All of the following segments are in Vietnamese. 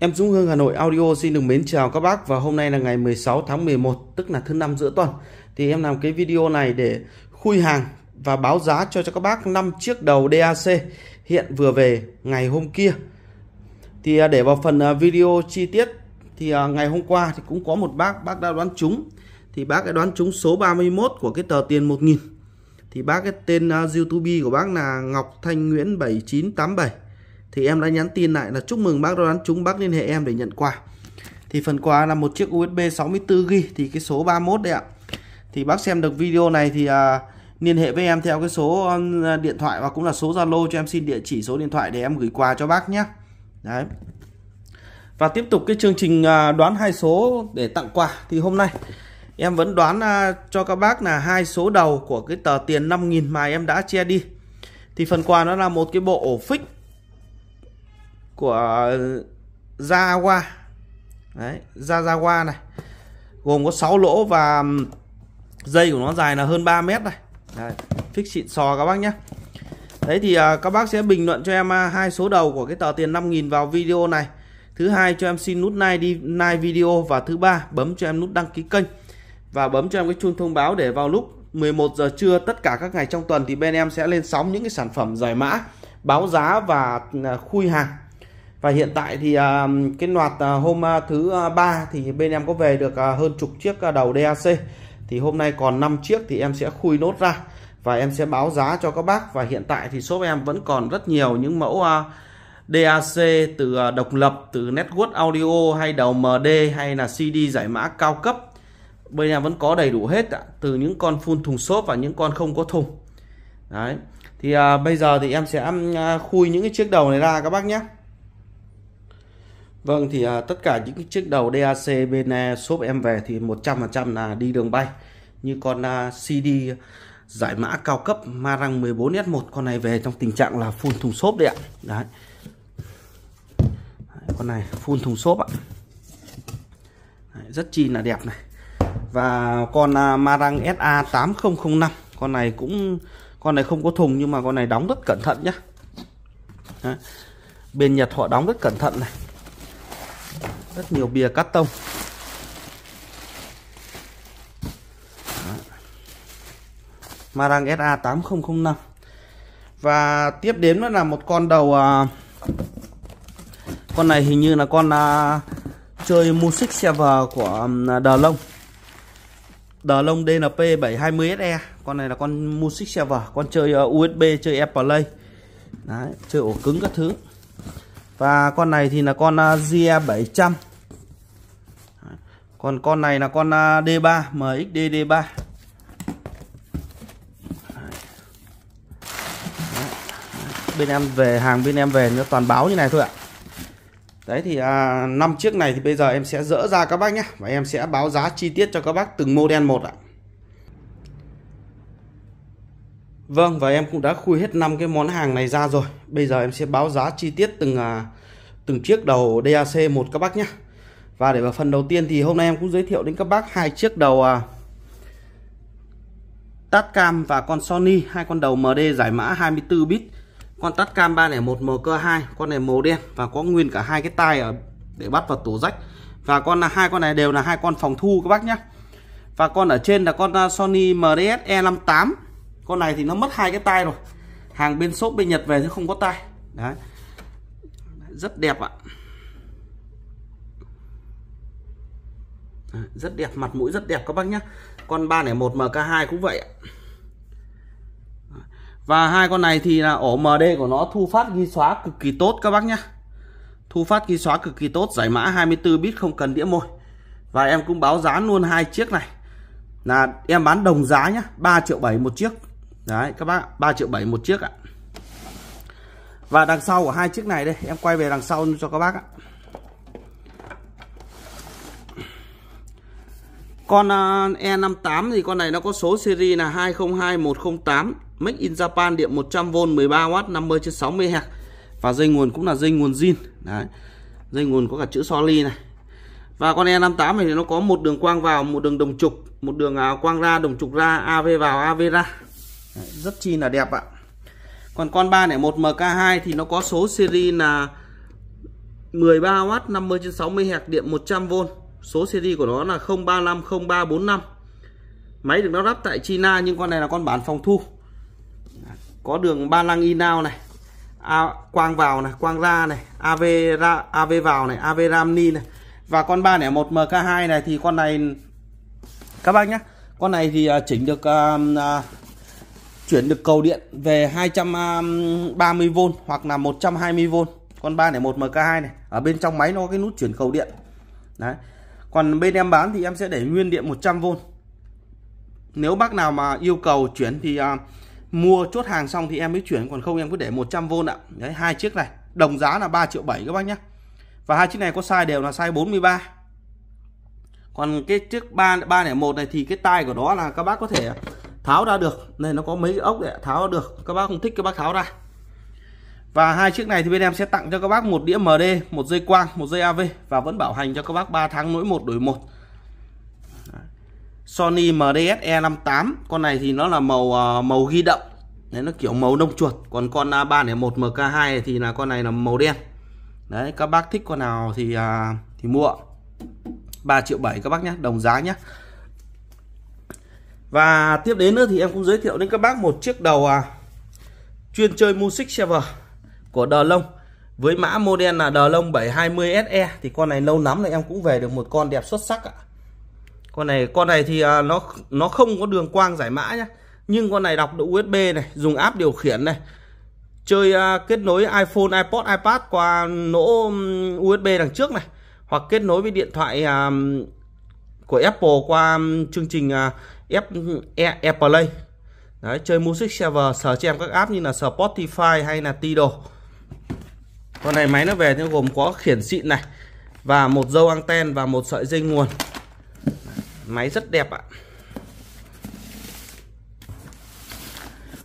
Em Dũng Hương Hà Nội Audio xin được mến chào các bác và hôm nay là ngày 16 tháng 11 tức là thứ năm giữa tuần thì em làm cái video này để khui hàng và báo giá cho cho các bác 5 chiếc đầu DAC hiện vừa về ngày hôm kia thì à, để vào phần à, video chi tiết thì à, ngày hôm qua thì cũng có một bác bác đã đoán trúng thì bác đã đoán trúng số 31 của cái tờ tiền 1000 thì bác cái tên YouTube của bác là Ngọc Thanh Nguyễn 7987 thì em đã nhắn tin lại là chúc mừng bác đã đoán trúng bác liên hệ em để nhận quà thì phần quà là một chiếc USB 64GB thì cái số 31 đấy ạ thì bác xem được video này thì à, liên hệ với em theo cái số ờ, điện thoại và cũng là số Zalo cho em xin địa chỉ số điện thoại để em gửi quà cho bác nhé đấy và tiếp tục cái chương trình à, đoán hai số để tặng quà thì hôm nay em vẫn đoán à, cho các bác là hai số đầu của cái tờ tiền 5.000 mà em đã che đi thì phần quà nó là một cái bộ ổ phích của Jaguar Đấy, Jaguar này gồm có 6 lỗ và dây của nó dài là hơn 3 mét này Đấy, fix xịn sò các bác nhé Đấy thì à, các bác sẽ bình luận cho em à, hai số đầu của cái tờ tiền 5.000 vào video này Thứ hai cho em xin nút like đi like video và thứ ba bấm cho em nút đăng ký kênh và bấm cho em cái chuông thông báo để vào lúc 11 giờ trưa tất cả các ngày trong tuần thì bên em sẽ lên sóng những cái sản phẩm giải mã báo giá và à, khui hàng và hiện tại thì à, cái loạt à, hôm à, thứ ba thì bên em có về được hơn chục chiếc đầu DAC thì hôm nay còn 5 chiếc thì em sẽ khui nốt ra và em sẽ báo giá cho các bác và hiện tại thì shop em vẫn còn rất nhiều những mẫu DAC từ độc lập từ Network Audio hay đầu MD hay là CD giải mã cao cấp bên em vẫn có đầy đủ hết từ những con phun thùng xốp và những con không có thùng đấy thì à, bây giờ thì em sẽ khui những cái chiếc đầu này ra các bác nhé Vâng thì à, tất cả những cái chiếc đầu DAC bên e shop em về thì 100% là đi đường bay như con à, CD giải mã cao cấp Marang 14S1 con này về trong tình trạng là full thùng xốp đấy ạ đấy. đấy con này full thùng xốp ạ đấy, rất chi là đẹp này và con à, Marang SA8005 con này cũng con này không có thùng nhưng mà con này đóng rất cẩn thận nhá đấy. bên Nhật họ đóng rất cẩn thận này rất nhiều bìa cắt tông Marang SA 8005 và tiếp đến nữa là một con đầu à, con này hình như là con à, chơi music server của à, Đờ Lông Đờ Lông DNP 720SE con này là con music server con chơi à, USB chơi AirPlay Đấy, chơi ổ cứng các thứ và con này thì là con à, GE700 còn con này là con D3 MXD D3 bên em về hàng bên em về nó toàn báo như này thôi ạ đấy thì à, 5 chiếc này thì bây giờ em sẽ dỡ ra các bác nhé và em sẽ báo giá chi tiết cho các bác từng model một ạ Vâng và em cũng đã khui hết 5 cái món hàng này ra rồi bây giờ em sẽ báo giá chi tiết từng à, từng chiếc đầu DAC một các bác nhé và để vào phần đầu tiên thì hôm nay em cũng giới thiệu đến các bác hai chiếc đầu à, Tatcam và con Sony hai con đầu MD giải mã 24 bit con Tatcam 301 MK2 con này màu đen và có nguyên cả hai cái tai ở để bắt vào tổ rách và con là hai con này đều là hai con phòng thu các bác nhé và con ở trên là con à, Sony MDS E58 con này thì nó mất hai cái tai rồi hàng bên shop bên Nhật về thì không có tai đấy rất đẹp ạ À, rất đẹp mặt mũi rất đẹp các bác nhé con 301 MK2 cũng vậy và hai con này thì là ổ MD của nó thu phát ghi xóa cực kỳ tốt các bác nhé thu phát ghi xóa cực kỳ tốt giải mã 24 bit không cần đĩa môi và em cũng báo giá luôn hai chiếc này là em bán đồng giá nhá 3 triệu 7 một chiếc đấy các bác 3 triệu 7 một chiếc ạ và đằng sau của hai chiếc này đây em quay về đằng sau cho các bác ạ Con à, E58 thì con này nó có số series là 202108 Make in Japan điện 100V 13W 50 trên 60 Hz và dây nguồn cũng là dây nguồn zin đấy dây nguồn có cả chữ soli này và con E58 này thì nó có một đường quang vào một đường đồng trục một đường à, quang ra đồng trục ra AV vào AV ra đấy, rất chi là đẹp ạ còn con 301 MK2 thì nó có số series là 13W 50 trên 60 Hz điện 100V số seri của nó là 035045 máy được nó lắp tại China nhưng con này là con bản phòng thu có đường ba lăng in này à, quang vào này quang ra này AV ra AV vào này AV ram này và con 301 MK2 này thì con này các bác nhé con này thì à, chỉnh được uh, uh, chuyển được cầu điện về 230V hoặc là 120V con 301 MK2 này ở bên trong máy nó có cái nút chuyển cầu điện đấy còn bên em bán thì em sẽ để nguyên điện 100V nếu bác nào mà yêu cầu chuyển thì à, mua chốt hàng xong thì em mới chuyển còn không em cứ để 100V ạ đấy hai chiếc này đồng giá là 3 triệu 7 các bác nhé và hai chiếc này có size đều là size 43 còn cái chiếc 3 301 này thì cái tai của nó là các bác có thể tháo ra được này nó có mấy ốc để tháo được các bác không thích các bác tháo ra và hai chiếc này thì bên em sẽ tặng cho các bác một đĩa MD, một dây quang, một dây AV và vẫn bảo hành cho các bác 3 tháng nỗi một đổi một. Sony MDS-E58, con này thì nó là màu ờ, màu ghi đậm. Đấy nó kiểu màu nông chuột, còn con 301 ờ, MK2 thì là con này là màu đen. Đấy các bác thích con nào thì ờ, thì mua. 3 triệu 7 các bác nhé, đồng giá nhé. Và tiếp đến nữa thì em cũng giới thiệu đến các bác một chiếc đầu à chuyên chơi music server của Đờ Lông với mã model là Đờ Lông 720 SE thì con này lâu lắm là em cũng về được một con đẹp xuất sắc ạ con này con này thì à, nó nó không có đường quang giải mã nhé nhưng con này đọc độ USB này dùng app điều khiển này chơi uh, kết nối iPhone iPod iPad qua nỗ USB đằng trước này hoặc kết nối với điện thoại uh, của Apple qua um, chương trình uh, play Đấy, chơi music server sở cho em các app như là Spotify hay là Tidal con này máy nó về thì gồm có khiển xịn này và một dâu anten và một sợi dây nguồn máy rất đẹp ạ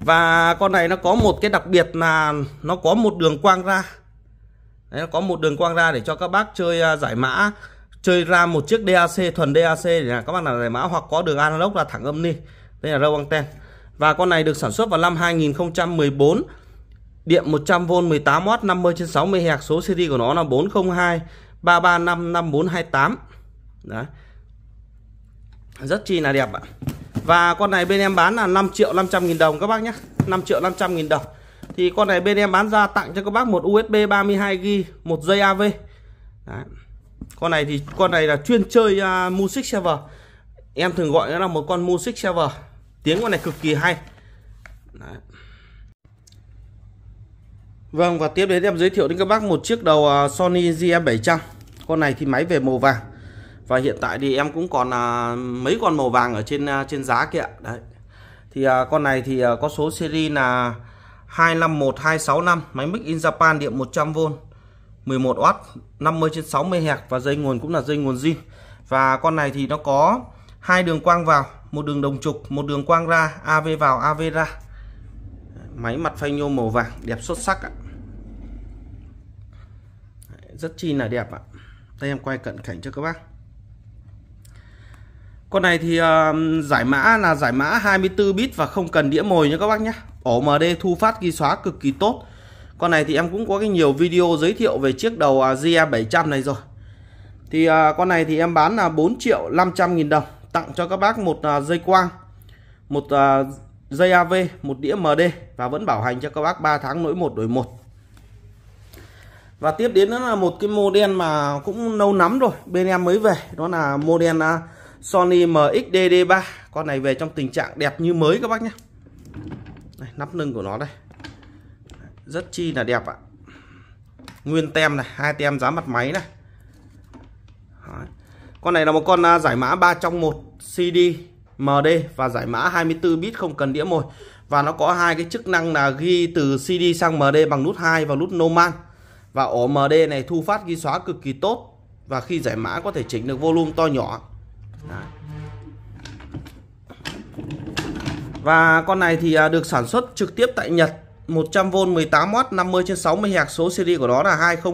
và con này nó có một cái đặc biệt là nó có một đường quang ra Đấy, nó có một đường quang ra để cho các bác chơi à, giải mã chơi ra một chiếc DAC thuần DAC để các bạn nào giải mã hoặc có đường analog là thẳng âm ni đây là râu anten và con này được sản xuất vào năm 2014 Điện 100V 18W 50 trên 60 Hz, số series của nó là 402 335 5428. Đấy. Rất chi là đẹp ạ. Và con này bên em bán là 5 triệu 500 nghìn đồng các bác nhé 5 triệu 500 nghìn đồng Thì con này bên em bán ra tặng cho các bác một USB 32GB một dây AV Đấy. Con này thì con này là chuyên chơi uh, music server Em thường gọi nó là một con music server Tiếng con này cực kỳ hay Đấy. Vâng và tiếp đến em giới thiệu đến các bác một chiếc đầu à, Sony GM700 Con này thì máy về màu vàng Và hiện tại thì em cũng còn à, mấy con màu vàng ở trên à, trên giá kia Đấy Thì con này thì có số seri là 251265 Máy mic in Japan điện 100V 11W 50 trên 60 Hz Và dây nguồn cũng là dây nguồn zin Và con này thì nó có hai đường quang vào một đường đồng trục, một đường quang ra, AV vào, AV ra máy mặt phay nhôm màu vàng đẹp xuất sắc ạ rất chi là đẹp ạ đây em quay cận cảnh cho các bác con này thì uh, giải mã là giải mã 24 bit và không cần đĩa mồi nha các bác nhé ổ MD thu phát ghi xóa cực kỳ tốt con này thì em cũng có cái nhiều video giới thiệu về chiếc đầu uh, à, GA700 e này rồi thì uh, con này thì em bán là 4 triệu 500 nghìn đồng tặng cho các bác một uh, dây quang một uh, dây AV, một đĩa MD và vẫn bảo hành cho các bác 3 tháng nỗi một đổi một Và tiếp đến đó là một cái model mà cũng lâu lắm rồi, bên em mới về, đó là model à, Sony MXDD3. Con này về trong tình trạng đẹp như mới các bác nhé. Đây, nắp lưng của nó đây. Rất chi là đẹp ạ. Nguyên tem này, hai tem giá mặt máy này. Con này là một con à, giải mã 3 trong 1 CD MD và giải mã 24 bit không cần đĩa mồi và nó có hai cái chức năng là ghi từ CD sang MD bằng nút 2 và nút noman và ổ MD này thu phát ghi xóa cực kỳ tốt và khi giải mã có thể chỉnh được volume to nhỏ và con này thì à, được sản xuất trực tiếp tại Nhật 100V 18W 50 trên 60 Hz số series của nó là 200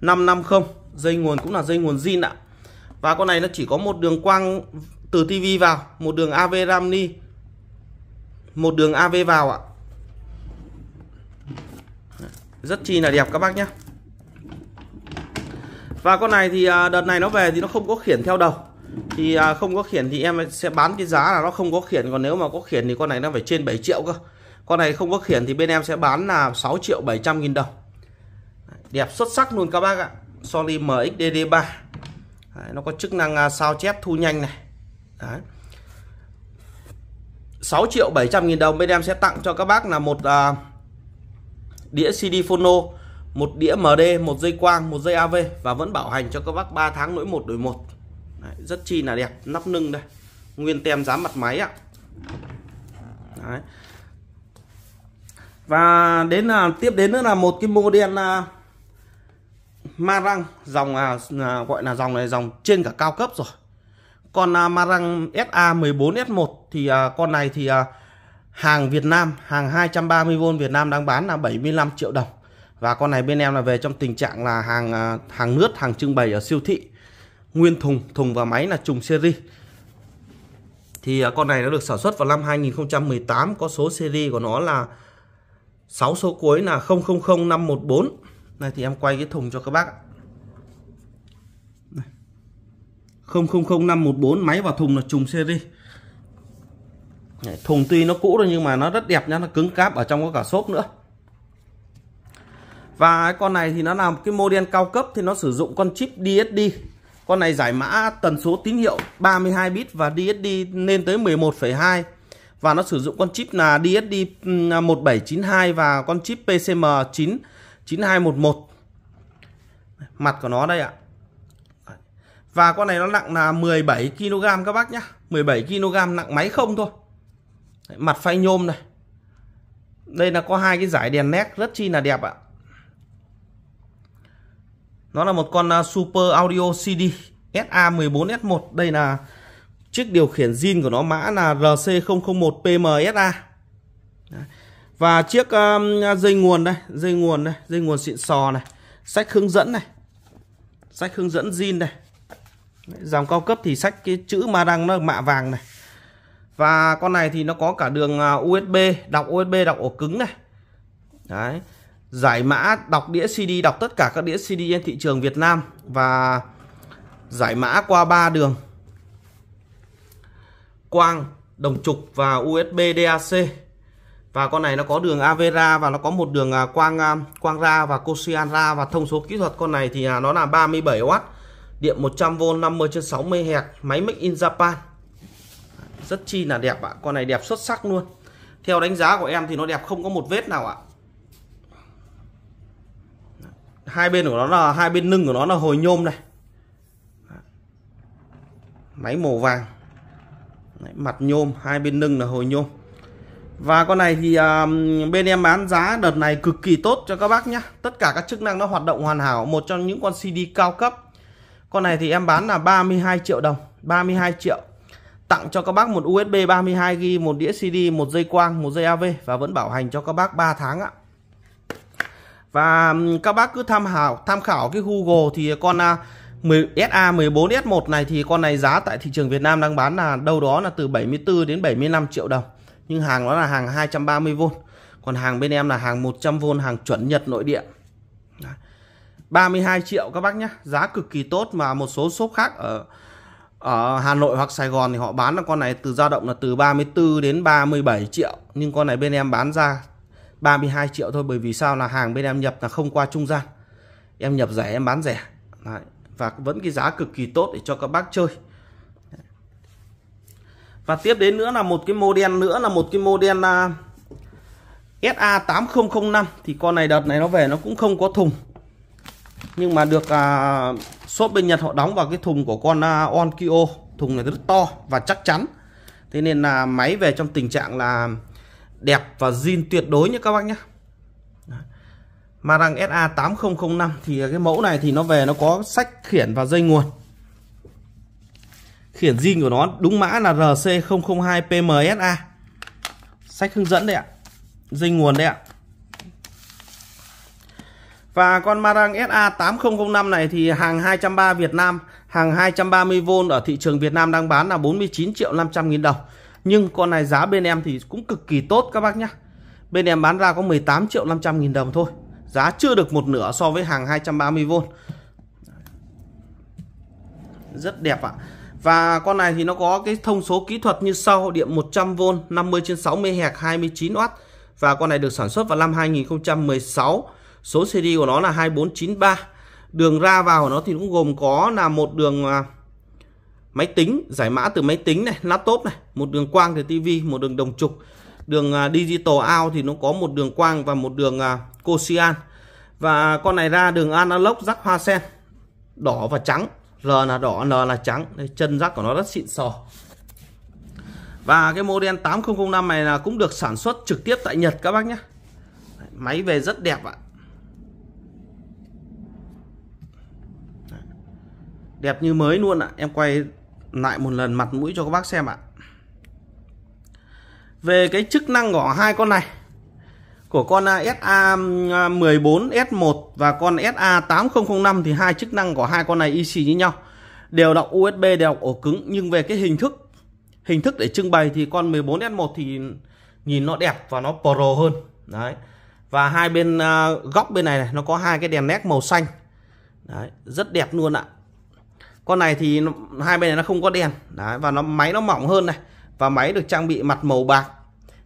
550 dây nguồn cũng là dây nguồn zin ạ và con này nó chỉ có một đường quang từ TV vào một đường AV ramni một đường AV vào ạ rất chi là đẹp các bác nhé và con này thì à, đợt này nó về thì nó không có khiển theo đầu thì à, không có khiển thì em sẽ bán cái giá là nó không có khiển còn nếu mà có khiển thì con này nó phải trên 7 triệu cơ con này không có khiển thì bên em sẽ bán là 6 triệu 700 nghìn đồng đẹp xuất sắc luôn các bác ạ Sony MXDD3 Đấy, nó có chức năng à, sao chép thu nhanh này Đấy. 6 triệu 700 nghìn đồng bên em sẽ tặng cho các bác là một à, đĩa CD phono, một đĩa MD, một dây quang, một dây AV và vẫn bảo hành cho các bác 3 tháng lỗi một đổi một Đấy, rất chi là đẹp, nắp nưng đây. Nguyên tem dán mặt máy ạ. Đấy. Và đến là tiếp đến nữa là một cái model là ma răng dòng à, à, gọi là dòng này dòng trên cả cao cấp rồi còn uh, à, Marang SA14S1 thì uh, con này thì uh, hàng Việt Nam, hàng 230V Việt Nam đang bán là 75 triệu đồng. Và con này bên em là về trong tình trạng là hàng uh, hàng nước, hàng trưng bày ở siêu thị. Nguyên thùng, thùng và máy là trùng seri Thì uh, con này nó được sản xuất vào năm 2018, có số seri của nó là 6 số cuối là 000514. Này thì em quay cái thùng cho các bác ạ. 000514 máy và thùng là trùng seri thùng tuy nó cũ rồi nhưng mà nó rất đẹp nhá nó cứng cáp ở trong có cả xốp nữa và con này thì nó là một cái model cao cấp thì nó sử dụng con chip DSD con này giải mã tần số tín hiệu 32 bit và DSD lên tới 11,2 và nó sử dụng con chip là DSD 1792 à, và con chip PCM 9 9211 mặt của nó đây ạ và con này nó nặng là 17 kg các bác nhá 17 kg nặng máy không thôi Đấy, mặt phay nhôm này đây là có hai cái giải đèn nét rất chi là đẹp ạ nó là một con à, Super Audio CD SA14S1 đây là chiếc điều khiển zin của nó mã là RC001PMSA và chiếc um, dây nguồn đây dây nguồn đây dây nguồn xịn sò này sách hướng dẫn này sách hướng dẫn zin này dòng cao cấp thì sách cái chữ ma đăng nó mạ vàng này và con này thì nó có cả đường à, USB đọc USB đọc ổ cứng này đấy giải mã đọc đĩa CD đọc tất cả các đĩa CD trên thị trường Việt Nam và giải mã qua ba đường quang đồng trục và USB DAC và con này nó có đường Avera và nó có một đường à, quang à, quang ra và Cosian ra và thông số kỹ thuật con này thì nó là 37W điện 100V 50 trên 60 Hz máy Make in Japan rất chi là đẹp ạ con này đẹp xuất sắc luôn theo đánh giá của em thì nó đẹp không có một vết nào ạ hai bên của nó là hai bên lưng của nó là hồi nhôm này máy màu vàng mặt nhôm hai bên lưng là hồi nhôm và con này thì um, bên em bán giá đợt này cực kỳ tốt cho các bác nhé tất cả các chức năng nó hoạt động hoàn hảo một trong những con CD cao cấp con này thì em bán là 32 triệu đồng 32 triệu Tặng cho các bác một USB 32GB Một đĩa CD, một dây quang, một dây AV Và vẫn bảo hành cho các bác 3 tháng ạ Và các bác cứ tham khảo tham khảo cái Google Thì con à, SA14S1 này Thì con này giá tại thị trường Việt Nam đang bán là Đâu đó là từ 74 đến 75 triệu đồng Nhưng hàng nó là hàng 230V Còn hàng bên em là hàng 100V Hàng chuẩn Nhật nội địa 32 triệu các bác nhé giá cực kỳ tốt mà một số shop khác ở ở Hà Nội hoặc Sài Gòn thì họ bán là con này từ dao động là từ 34 đến 37 triệu nhưng con này bên em bán ra 32 triệu thôi bởi vì sao là hàng bên em nhập là không qua trung gian em nhập rẻ em bán rẻ Đấy. và vẫn cái giá cực kỳ tốt để cho các bác chơi và tiếp đến nữa là một cái model nữa là một cái model uh, à, SA8005 thì con này đợt này nó về nó cũng không có thùng nhưng mà được à, shop bên Nhật họ đóng vào cái thùng của con à, Onkyo thùng này rất to và chắc chắn thế nên là máy về trong tình trạng là đẹp và zin tuyệt đối nhé các bác nhé Marang SA8005 thì cái mẫu này thì nó về nó có sách khiển và dây nguồn khiển zin của nó đúng mã là RC002 PMSA sách hướng dẫn đấy ạ dây nguồn đấy ạ và con Marang SA8005 này thì hàng 230 Việt Nam, hàng 230V ở thị trường Việt Nam đang bán là 49 triệu 500 nghìn đồng. Nhưng con này giá bên em thì cũng cực kỳ tốt các bác nhé. Bên em bán ra có 18 triệu 500 nghìn đồng thôi. Giá chưa được một nửa so với hàng 230V. Rất đẹp ạ. Và con này thì nó có cái thông số kỹ thuật như sau. Điện 100V, 50 trên 60 Hz, 29W. Và con này được sản xuất vào năm 2016 số CD của nó là 2493 đường ra vào của nó thì cũng gồm có là một đường à, máy tính giải mã từ máy tính này laptop này một đường quang từ tivi một đường đồng trục đường à, digital out thì nó có một đường quang và một đường à, cosian và con này ra đường analog rắc hoa sen đỏ và trắng R là đỏ N là trắng Đây, chân rắc của nó rất xịn sò và cái model 8005 này là cũng được sản xuất trực tiếp tại Nhật các bác nhé máy về rất đẹp ạ đẹp như mới luôn ạ à. em quay lại một lần mặt mũi cho các bác xem ạ à. về cái chức năng của hai con này của con SA14S1 um, à, và con SA8005 thì hai chức năng của hai con này y xì như nhau đều đọc USB đều đọc ổ cứng nhưng về cái hình thức hình thức để trưng bày thì con 14S1 thì nhìn nó đẹp và nó pro hơn đấy và hai bên uh, góc bên này này nó có hai cái đèn nét màu xanh đấy rất đẹp luôn ạ con này thì hai bên này nó không có đèn đấy, và nó máy nó mỏng hơn này và máy được trang bị mặt màu bạc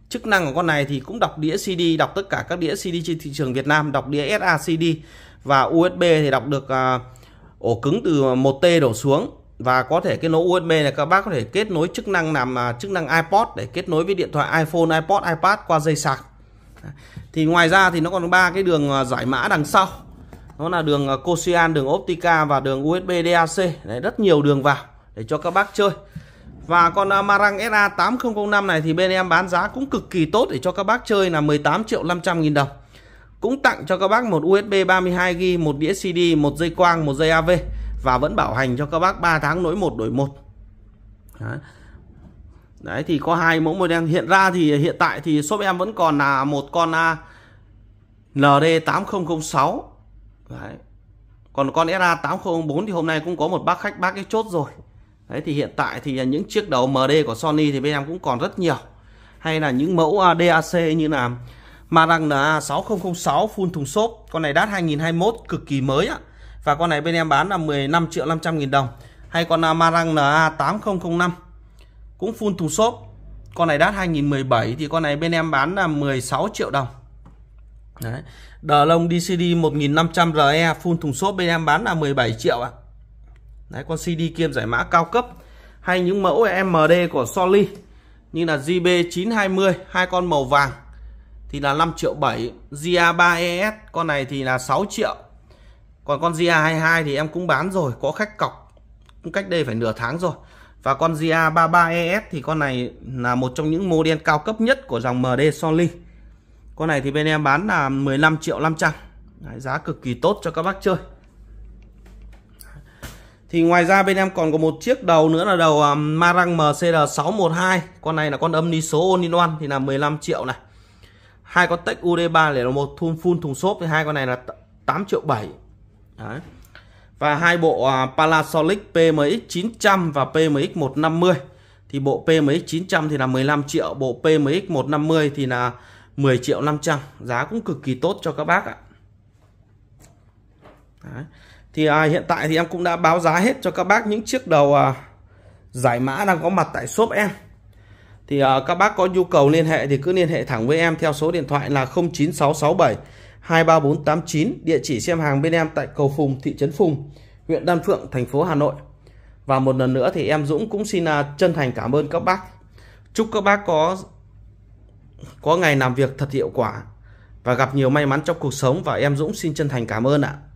chức năng của con này thì cũng đọc đĩa CD đọc tất cả các đĩa CD trên thị trường Việt Nam đọc đĩa SA CD và USB thì đọc được à, ổ cứng từ 1T đổ xuống và có thể kết nối USB này các bác có thể kết nối chức năng làm à, chức năng iPod để kết nối với điện thoại iPhone, iPod, iPad qua dây sạc thì ngoài ra thì nó còn ba cái đường à, giải mã đằng sau nó là đường à, Cosian, đường Optica và đường USB DAC Đấy, rất nhiều đường vào để cho các bác chơi và con à, Marang SA 8005 này thì bên em bán giá cũng cực kỳ tốt để cho các bác chơi là 18 triệu 500 nghìn đồng cũng tặng cho các bác một USB 32GB, một đĩa CD, một dây quang, một dây AV và vẫn bảo hành cho các bác 3 tháng nối 1 đổi 1 Đấy. Đấy thì có hai mẫu model hiện ra thì à, hiện tại thì shop em vẫn còn là một con LD8006 Đấy. Còn con SA8004 thì hôm nay cũng có một bác khách bác cái chốt rồi. Đấy thì hiện tại thì những chiếc đầu MD của Sony thì bên em cũng còn rất nhiều. Hay là những mẫu DAC như là Marang NA6006 full thùng xốp. Con này đắt 2021 cực kỳ mới ạ. Và con này bên em bán là 15 triệu 500 nghìn đồng. Hay con à, Marang NA8005 cũng full thùng xốp. Con này đắt 2017 thì con này bên em bán là 16 triệu đồng. Đấy. Đờ lông DCD 1500 RE full thùng xốp bên em bán là 17 triệu ạ. À. Đấy con CD kiêm giải mã cao cấp hay những mẫu MD của Soli như là JB920 hai con màu vàng thì là 5 triệu 7 GA3ES con này thì là 6 triệu còn con GA22 thì em cũng bán rồi có khách cọc cũng cách đây phải nửa tháng rồi và con GA33ES thì con này là một trong những model cao cấp nhất của dòng MD Soli con này thì bên em bán là 15 triệu 500 Đấy, giá cực kỳ tốt cho các bác chơi thì ngoài ra bên em còn có một chiếc đầu nữa là đầu uh, Marang MCR612 con này là con âm ni số on in one thì là 15 triệu này hai con tech UD3 để là một thun full thùng xốp thì hai con này là 8 triệu 7 Đấy. và hai bộ uh, Panasonic PMX 900 và PMX 150 thì bộ PMX 900 thì là 15 triệu bộ PMX 150 thì là 10 triệu 500 giá cũng cực kỳ tốt cho các bác ạ Đấy. thì à, hiện tại thì em cũng đã báo giá hết cho các bác những chiếc đầu à, giải mã đang có mặt tại shop em thì à, các bác có nhu cầu liên hệ thì cứ liên hệ thẳng với em theo số điện thoại là 09667 23489 địa chỉ xem hàng bên em tại cầu Phùng thị trấn Phùng huyện Đan Phượng thành phố Hà Nội và một lần nữa thì em Dũng cũng xin à, chân thành cảm ơn các bác chúc các bác có có ngày làm việc thật hiệu quả và gặp nhiều may mắn trong cuộc sống và em Dũng xin chân thành cảm ơn ạ.